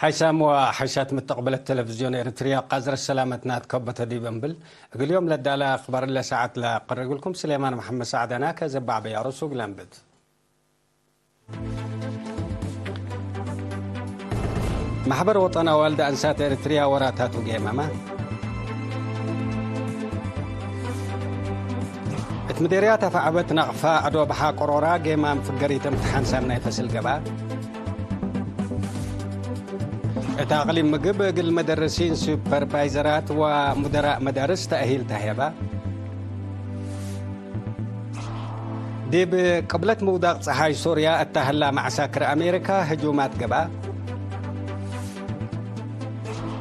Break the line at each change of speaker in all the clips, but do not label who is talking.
حيسام وحشات متقبل التلفزيون إريتريا قزر السلامة نات كبة دي بمبل اليوم لا لدالة أخبار إلا ساعات لا قرق لكم سليمان محمد سعد هناك زبع بيارس وقلنبد محبر وطن والد أنسات إريتريا وراتاتو جيمما اتمديريات فعبت نغفا أدو بحا قرورا جيمام فقريت امتحان سامنا يفسل قبال تقليم مجب المدرسين سوبرفايزرات ومدراء مدارس تأهيل تهيبة ديب قبلت موضاق صحاي سوريا التهلا مع ساكر أمريكا هجومات قبا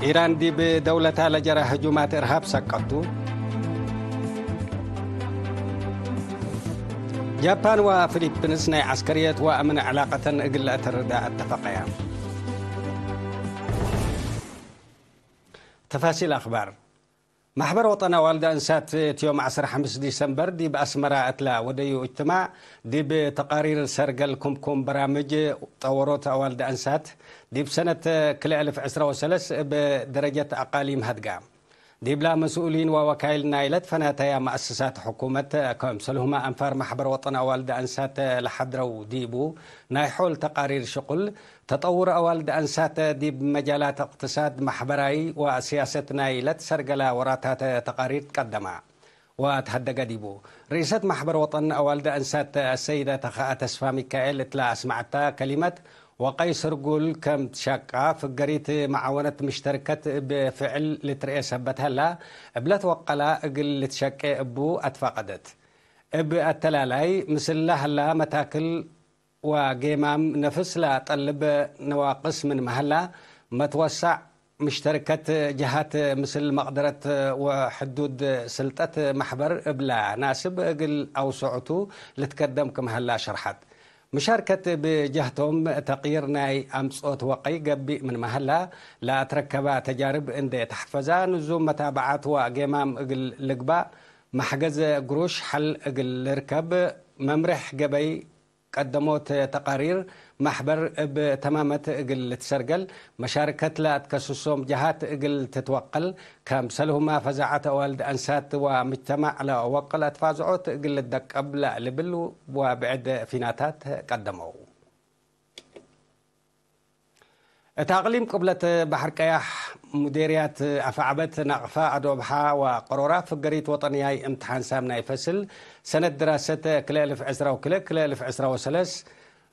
إيران ديب دولتها لجرى هجومات إرهاب سقطوا جابان وفلبين ناي عسكريات وأمن علاقة إقلة الرداء اتفقيان تفاصيل أخبار محبر وطن والد انسات يوم 10 5 ديسمبر دي باسمرا اتلا ودي اجتماع دي بتقارير سرقل كومكوم برامج طورات والد انسات دي بسنه كل 1023 بدرجه اقاليم هدقام ديبلا مسؤولين ووكايل نايلت فناتيا مؤسسات حكومة كمسلهما أنفار محبر وطن أوالد أنسات لحدر وديبو نايحول تقارير شقل تطور أوالد أنسات ديب مجالات اقتصاد محبراي وسياسة نايلت سرقلا وراتات تقارير تقدما وتهدق ديبو رئيسة محبر وطن أوالد أنسات السيدة تخاء تسفى ميكائيل تلا أسمعتا كلمة وقيس قول كم تشقى في الجريت معاونة مشتركة بفعل لترئي سبتها لا بلا توقلا قل لتشقى أبو أتفقدت اب التلالاي مثل لا متاكل وجيمام نفس لا طلب نواقص من مهلا متوسع مشتركة جهات مثل مقدرة وحدود سلطة محبر بلا ناسب قل أوسعته لتقدمكم هلا شرحت مشاركة بجهتهم تقير ناي أمس وقي قبي من مهلا لا تركب تجارب اندي تحفزا نزوم متابعات وقيمام اقل لقبا محجز قروش حل اقل ركب ممرح قبي قدموت تقارير محبر بتمامت اقل تسرقل مشاركت لا تكسسهم جهات اقل تتوقل كم سلهما فزعت والد انسات ومجتمع لا وقل اتفازعوت اقل الدك ابلا لبل وبعد فيناتات قدموا تاقليم قبلة بحر كياح مديريات آه، أفعبت نقفة أدوبها وقرارات فقريت وطنية امتحان سامنا يفصل سنة دراسة كلالف في عزرا وكلك كلالف في عزرا وسلس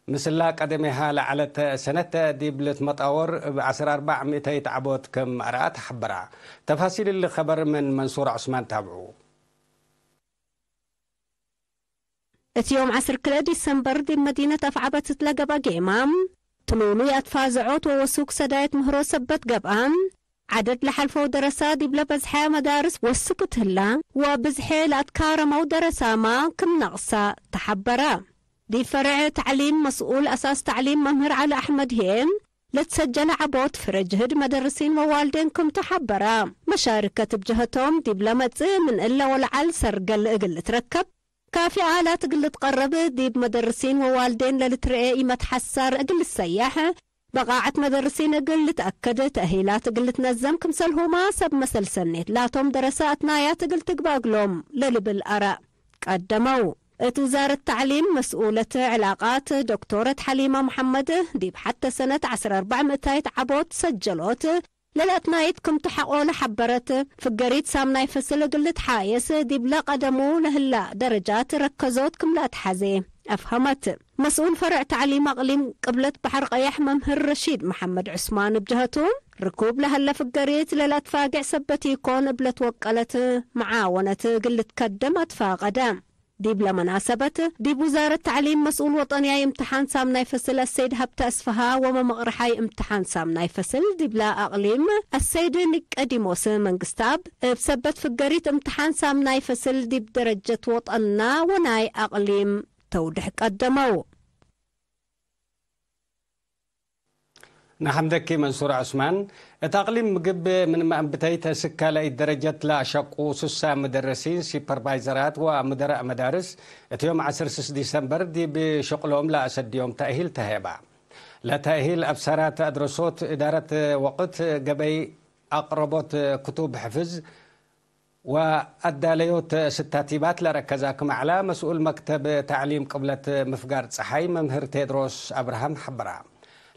مثل لا قدمها على سنة ديبلت مطاور بعشر أربع ميتة عبود كم أرأت حبرة تفاصيل الخبر من منصور عثمان تابعو
اتيوم عصر كلا ديسمبر دي مدينة أفعبت تلقى جيمام تنوني أتفازعوت ووسوك سدايت مهرو سبت قبان عدد لحلفو درسا بلا بزحي مدارس والسكت هلا وبزحي لأتكارم مو درسا ما كم نقصة تحبرا دي فرع تعليم مسؤول أساس تعليم ممهر على أحمد هيم لتسجل عبوت هد مدرسين ووالدينكم تحبرا مشاركة بجهتهم دبلا متزي من إلا والعل سرقل إقل تركب كافي آلات قلت تقرب ديب مدرسين ووالدين للترقي متحسر قل السياحة بقاعة مدرسين قل تأكد تأهيلات قل تنزم كم سلهما سب مثل سنيت لا توم درسات نايا تقل تقباق لهم للب الأرى قدموا وزارة التعليم مسؤولة علاقات دكتورة حليمة محمد دي حتى سنة عصر أربع متايت عبوت سجلوت للأتنايت تحقون حبرت لحبرت فقريت سامناي فسل قلت حايس دي بلا قدمو لهلا درجات ركزوت لا تحزي أفهمت مسؤول فرع تعليم أقليم قبلة بحر قيح ممهر رشيد محمد عثمان بجهتهم ركوب لها اللف قريت للا تفاقع سبتي يكون بلا توقلت معاونة قلت كدم دي بلا مناسبة دي بوزارة تعليم مسؤول وطني امتحان سام نايفسل السيد هبت أسفها وما مغرح امتحان سام نايفسل دي بلا أقليم السيد نك أديموس من قستاب بسبت في قريت امتحان سام نايفسل دي بدرجة وطنا وناي أقليم توضح قدمه
نحمدك منصور عثمان تقليم مجب من مأمبتاي تسكى لأي درجة لا شقو سسا مدرسين سيبربايزرات ومدراء مدارس اتيوم عصر سس ديسمبر دي بشقلهم لا أسد يوم تأهيل تهيبا لا تأهيل أبصارات أدرسوت إدارة وقت قبي أقربوت كتب حفظ وأداليوت ستاتيبات لركزاكم على مسؤول مكتب تعليم قبلة مفقار صحي ممهر تيدروس أبراهام حبرا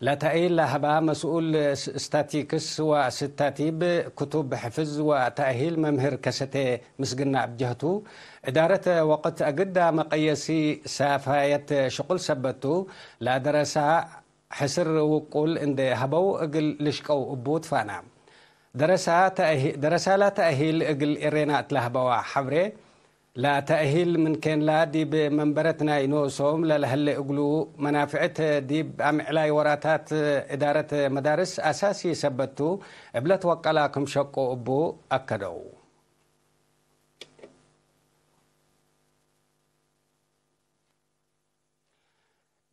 لا تأيل لهبا مسؤول ستاتيكس وستاتيب كتب حفظ وتأهيل ممهر كستي مسجنا بجهته إدارة وقت أجد مقيسي سافاية شغل سبتو لا درسا حسر وقول إن هبو أقل لشكو أبوت فانام درسا لا تأهيل إقل إرينا أتلاه بوا حبري لا تأهيل من كان لا دي بمنبرتنا ينوسهم لهل أقلو منافعت دي إعلاي وراتات إدارة مدارس أساسي سبتو إبلا توقع لكم شقو أبو أكدو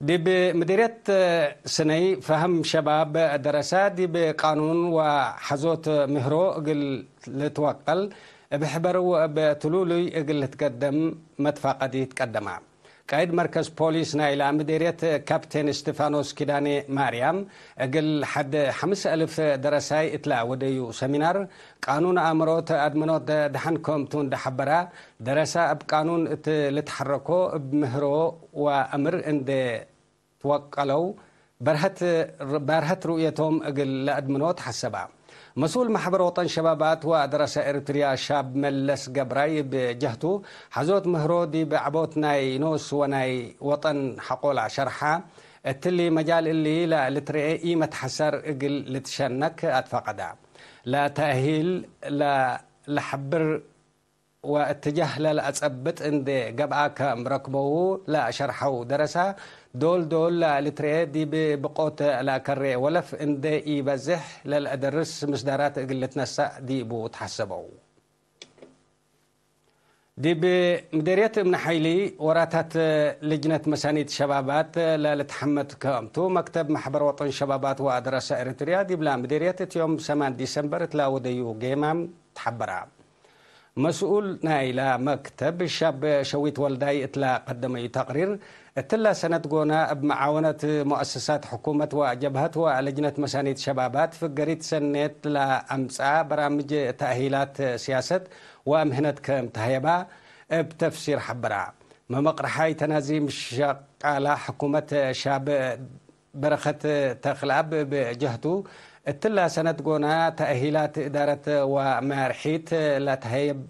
دي بمديرية آه، سني فهم شباب درسات دي بقانون وحزوت مهرو قل لتوقل بحبرو بتلولي قل تقدم دي تقدمها قايد مركز بوليس نايلة مديرية كابتن ستيفانوس كيداني ماريام قل حد حمس ألف درساي اتلا وديو سمينار قانون أمروت أدمنوت دحنكم تون دحبرا درسا بقانون لتحركو بمهرو وأمر عند برهت برهت رؤيتهم اجل لادمنوت حسبا مسؤول محبر وطن شبابات وأدرس إرتريا شاب ملس جبراي بجهته حزوت مهرودي بعبوت ناي نوس وناي وطن حقول شرحة التلي مجال اللي لا لتري إيمة حسر إقل لتشنك أتفقدا لا تأهيل لا لحبر واتجه للأثبت عند قبعك مركبه لا شرحه درسه دول دول التريات دي بقوت كري ولف إن دي بزح للأدرس مصدرات اللي تنسى دي بو تحسبوا دي بمديرية من حيلي وراتات لجنة مسانيد شبابات لتحمد كامتو مكتب محبر وطن شبابات وأدرسة إريتريا دي بلا مديرية يوم 8 ديسمبر تلاو ديو جيمام تحبرها مسؤول نايلة مكتب الشاب شويت والداي اتلا قدم تقرير تلا سند قونا بمعاونة مؤسسات حكومة وجبهة ولجنة مسانيد شبابات في قريت سنت لأمسا برامج تأهيلات سياسة ومهنة كم تهيبا بتفسير حبرا ممقرحاي تنازيم على حكومة شاب برخة تخلاب بجهته تلا سند قونا تأهيلات إدارة ومارحيت لتهيب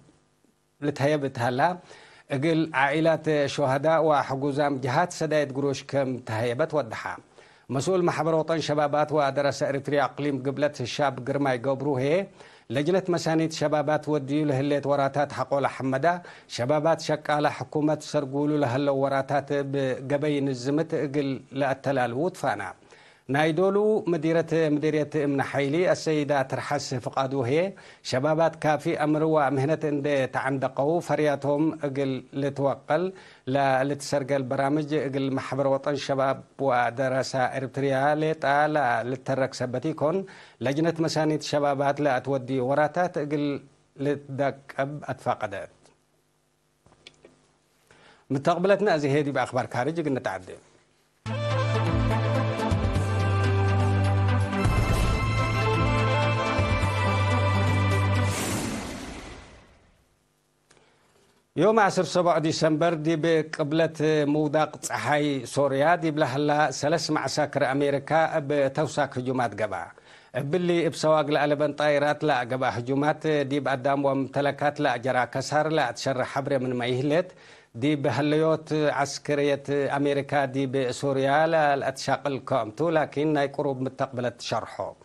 لتهيب تهلا اجل عائلات شهداء وحجوزام جهات سدايت قروش كم تهيبت ودحا مسؤول محبر وطن شبابات ودرس اريتريا اقليم قبلت الشاب قرماي قبرو هي لجنة مسانيد شبابات وديو لهليت وراتات حقو حمدا شبابات شك على حكومة سرقولو لهلو وراتات بقبين الزمت اقل لأتلال وطفانا نايدولو مديرة مديرية من حيلي السيدة ترحس فقادو هي شبابات كافي امر ومهنة اند تعمدقو فرياتهم اقل لتوقل لا لتسرق البرامج اقل محبر وطن شباب ودراسة اريتريا ليتا لا لترك سبتيكون لجنة مسانيد شبابات لا تودي وراتات اقل لتدك اب اتفاقدات متقبلتنا ازي هيدي باخبار كارج قلنا تعدي يوم 10 7 ديسمبر دي بقبلة موداق صحاي سوريا دي بلهلا سلس ساكر أمريكا بتوساك هجومات قبع بلي بسواق لألبن طائرات لا قبع هجومات دي بقدام وممتلكات لا جرى كسر لا تشر حبر من ميهلت دي بهليوت عسكرية أمريكا دي بسوريا لا تشاق الكومتو لكن قروب متقبلة شرحه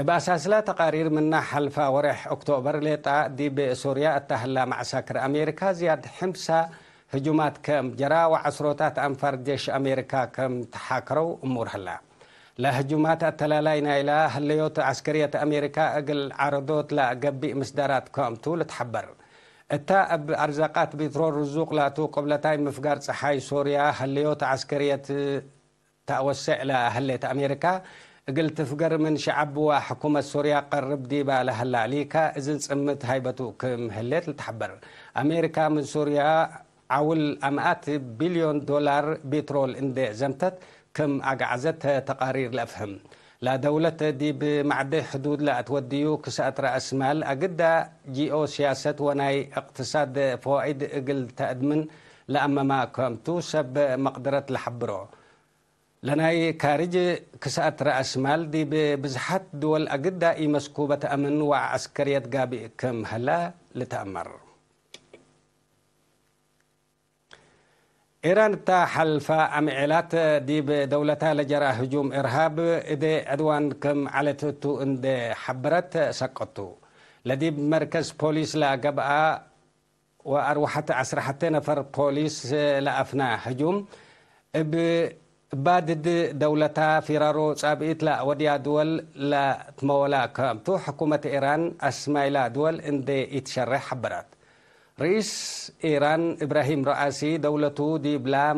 بأساس لا تقارير منا حلفا ورح أكتوبر لتا دي بسوريا التهلا مع ساكر أمريكا زياد حمسا هجومات كم جرا وعسروتات أنفر جيش أمريكا كم تحاكروا أمور هلا لا هجومات التلالاين إلى هليوت عسكرية أمريكا أقل عرضوت لا قبي مصدرات طول تحبر اتا ارزاقات بترول رزوق لا تو قبل تاي مفقار صحاي سوريا هليوت عسكرية تأوسع لأهلية أمريكا قلت فقر من شعب وحكومة سوريا قرب دي بالها هلا عليك إذن صمت كم هليت لتحبر أمريكا من سوريا عول أمات بليون دولار بترول اندي زمتت كم أقعزت تقارير لأفهم لا دولة دي بمعدة حدود لا أتوديو كسات رأس مال أقدا جيو سياسة وناي اقتصاد فوائد قل تأدمن لأما ما كمتو سب مقدرة لحبره لناي كارج كسات رأس مال دي بزحات دول أجدا إي مسكوبة أمن وعسكرية جابي كم هلا لتأمر إيران تا أم أمعلات دي بدولتا لجرى هجوم إرهاب إدي أدوان كم على توتو إند حبرت سقطو لدي مركز بوليس لا قبعة عسر حتى نفر بوليس لأفنا هجوم ب بعد دولتها فيرارو سابئت لا وديا دول لا تمولا كامتو حكومة إيران أسمايلا دول اندي اتشرح حبرات رئيس إيران إبراهيم رئاسي دولته دي بلا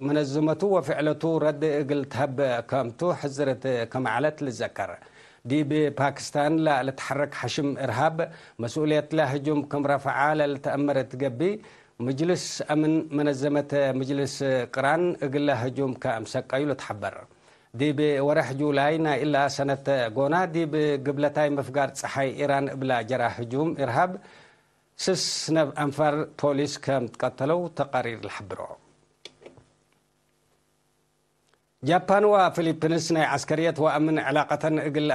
منزمته وفعلته رد إقل تهب كامتو حزرت كمعلت للذكر دي بباكستان لا لتحرك حشم إرهاب مسؤولية لا هجوم كم رفعال لتأمرت تقبي مجلس أمن منزمة مجلس قران أقلا هجوم كأمسكايو حبر دي بورح جولاينا إلا سنة قونا دي بقبلتاي مفقار صحي إيران إبلا جرى هجوم إرهاب سس نب أنفر بوليس كم ትቀተለው تقارير ዝሕብሮ جابان وفلبينس ፊሊፒንስ ናይ ዓስከርየት ወኣምን ዕላቀተን እግል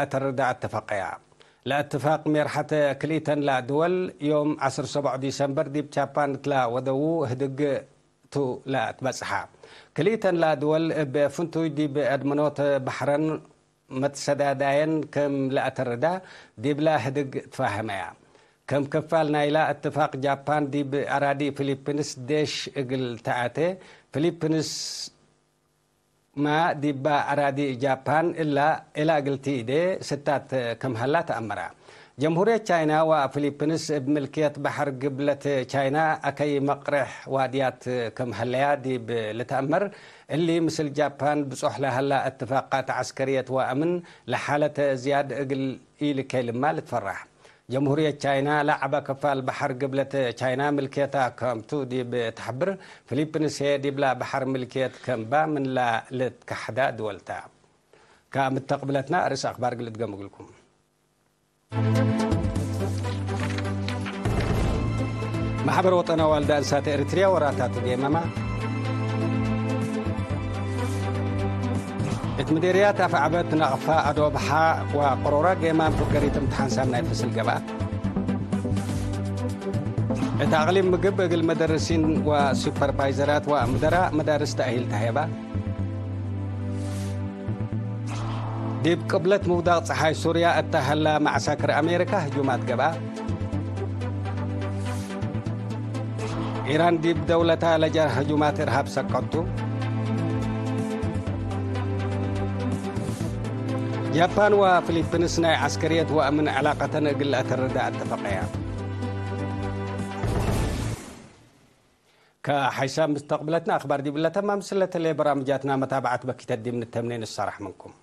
لاتفاق مرحلة كليتن لا دول يوم 10 7 ديسمبر دي بشابان تلا ودو هدق تو لا تبصحى كليتن لا دول بفنتو دي بأدمنوت بحرن متسداداين كم لا تردا دي بلا هدق تفاهمها كم كفال نايلا اتفاق جابان دي بأرادي فيليبينس ديش اقل تاعته فيليبينس ما دبا أرادي جابان إلا إلا قلتي دي ستات كم هلا تأمرا جمهورية تشاينا وفلبينس بملكية بحر قبلة تشاينا أكي مقرح واديات كم هلا دي لتأمر اللي مثل جابان بصح لها اتفاقات عسكرية وأمن لحالة زياد إقل إيلي كيلما لتفرح جمهورية تشاينا لعب كفا البحر قبلة تشاينا ملكيتا كم تو دي بتحبر فليبنس هي دي بلا بحر ملكيت كم با من لا لتكحدا دولتا كام تقبلتنا أرس أخبار قلت قم لكم محبر وطن والدان سات إريتريا وراتات جيمما مديريات اف عبت نغفا ادو بحا وقرورا جيما فكريت امتحان سامنا يفصل جبا ات اغلي مقب المدرسين وسوبربايزرات ومدراء مدارس تأهيل تهيبا ديب قبلت موضوع صحي سوريا التهلا مع ساكر امريكا هجومات جبا ايران ديب دولتها لجر هجومات ارهاب سقطو يابان وفلبينس ناي عسكرية وأمن علاقة قل أترداء اتفقيا كحيسام مستقبلتنا أخبار دي بلتما مسلة اللي برامجاتنا متابعة بكتدي من التمنين الصرح منكم